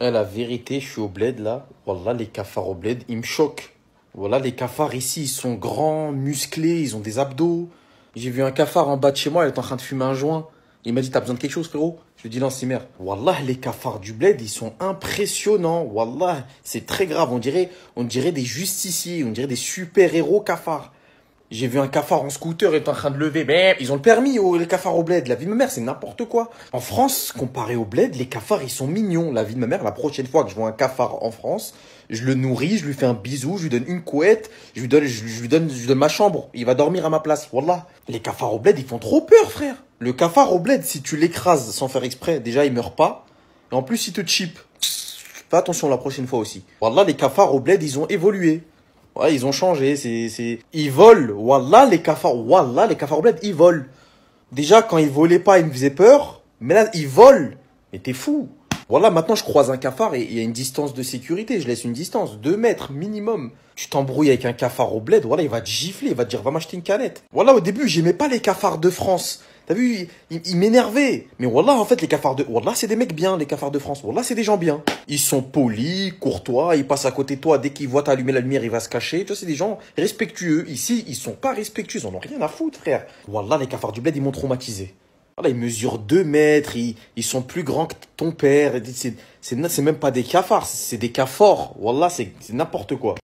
Hein, la vérité, je suis au bled là. Voilà, les cafards au bled, ils me choquent. Voilà, les cafards ici, ils sont grands, musclés, ils ont des abdos. J'ai vu un cafard en bas de chez moi, il est en train de fumer un joint. Il m'a dit, t'as besoin de quelque chose, frérot Je lui ai dit, non, c'est merde. Wallah, les cafards du bled, ils sont impressionnants. Wallah, c'est très grave. On dirait, on dirait des justiciers, on dirait des super-héros cafards. J'ai vu un cafard en scooter est en train de lever. Mais ils ont le permis, oh, les cafards au bled. La vie de ma mère, c'est n'importe quoi. En France, comparé au bled, les cafards, ils sont mignons. La vie de ma mère, la prochaine fois que je vois un cafard en France, je le nourris, je lui fais un bisou, je lui donne une couette, je lui donne, je, lui donne, je ma chambre. Il va dormir à ma place. Voilà. Les cafards au bled, ils font trop peur, frère. Le cafard au bled, si tu l'écrases sans faire exprès, déjà, il meurt pas. Et en plus, il te chip. Fais attention la prochaine fois aussi. Voilà, les cafards au bled, ils ont évolué. Ouais, ils ont changé, c'est, c'est, ils volent. Voilà les cafards, Voilà les cafards bled, ils volent. Déjà, quand ils volaient pas, ils me faisaient peur. Mais là, ils volent. Mais t'es fou. Voilà, maintenant, je croise un cafard et il y a une distance de sécurité. Je laisse une distance, 2 mètres minimum. Tu t'embrouilles avec un cafard au bled, voilà, il va te gifler, il va te dire, va m'acheter une canette. Voilà, au début, j'aimais pas les cafards de France. T'as vu, il, il, m'énervait. Mais Wallah, en fait, les cafards de. Wallah, c'est des mecs bien, les cafards de France. Wallah, c'est des gens bien. Ils sont polis, courtois, ils passent à côté de toi. Dès qu'ils voient t'allumer la lumière, ils vont se cacher. Tu vois, c'est des gens respectueux. Ici, ils sont pas respectueux, ils en ont rien à foutre, frère. Wallah, les cafards du bled, ils m'ont traumatisé. Voilà, ils mesurent 2 mètres, ils, ils, sont plus grands que ton père. C'est même pas des cafards, c'est des cafards. Wallah, c'est n'importe quoi.